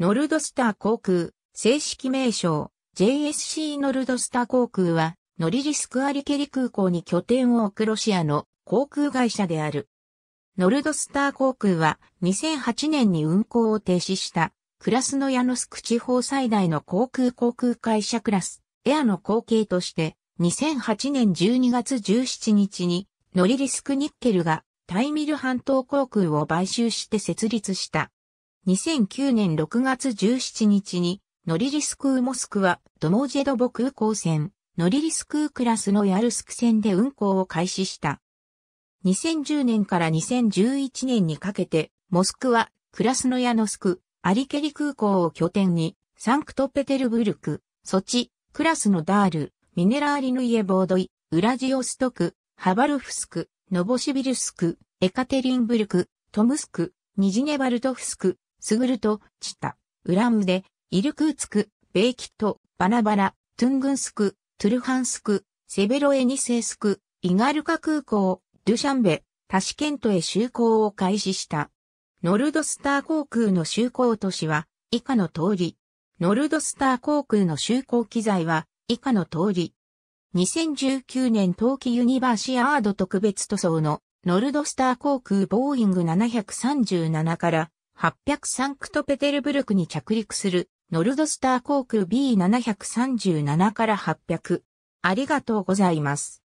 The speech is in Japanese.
ノルドスター航空、正式名称、JSC ノルドスター航空は、ノリリスクアリケリ空港に拠点を置くロシアの航空会社である。ノルドスター航空は2008年に運航を停止したクラスノヤノスク地方最大の航空航空会社クラスエアの後継として2008年12月17日にノリリスクニッケルがタイミル半島航空を買収して設立した。2009年6月17日に、ノリリスクーモスクは、ドモージェドボ空港線、ノリリスクークラスのヤルスク線で運行を開始した。2010年から2011年にかけて、モスクは、クラスノヤノスク、アリケリ空港を拠点に、サンクトペテルブルク、ソチ、クラスのダール、ミネラーリヌイエボードイ、ウラジオストク、ハバルフスク、ノボシビルスク、エカテリンブルク、トムスク、ニジネバルトフスク、スグルト、チタ、ウラムで、イルクーツク、ベイキット、バナバラ、トゥングンスク、トゥルハンスク、セベロエニセースク、イガルカ空港、ドゥシャンベ、タシケントへ就航を開始した。ノルドスター航空の就航都市は以下の通り。ノルドスター航空の就航機材は以下の通り。2019年冬季ユニバーシアード特別塗装のノルドスター航空ボーイング737から800サンクトペテルブルクに着陸するノルドスター航空 B737 から800。ありがとうございます。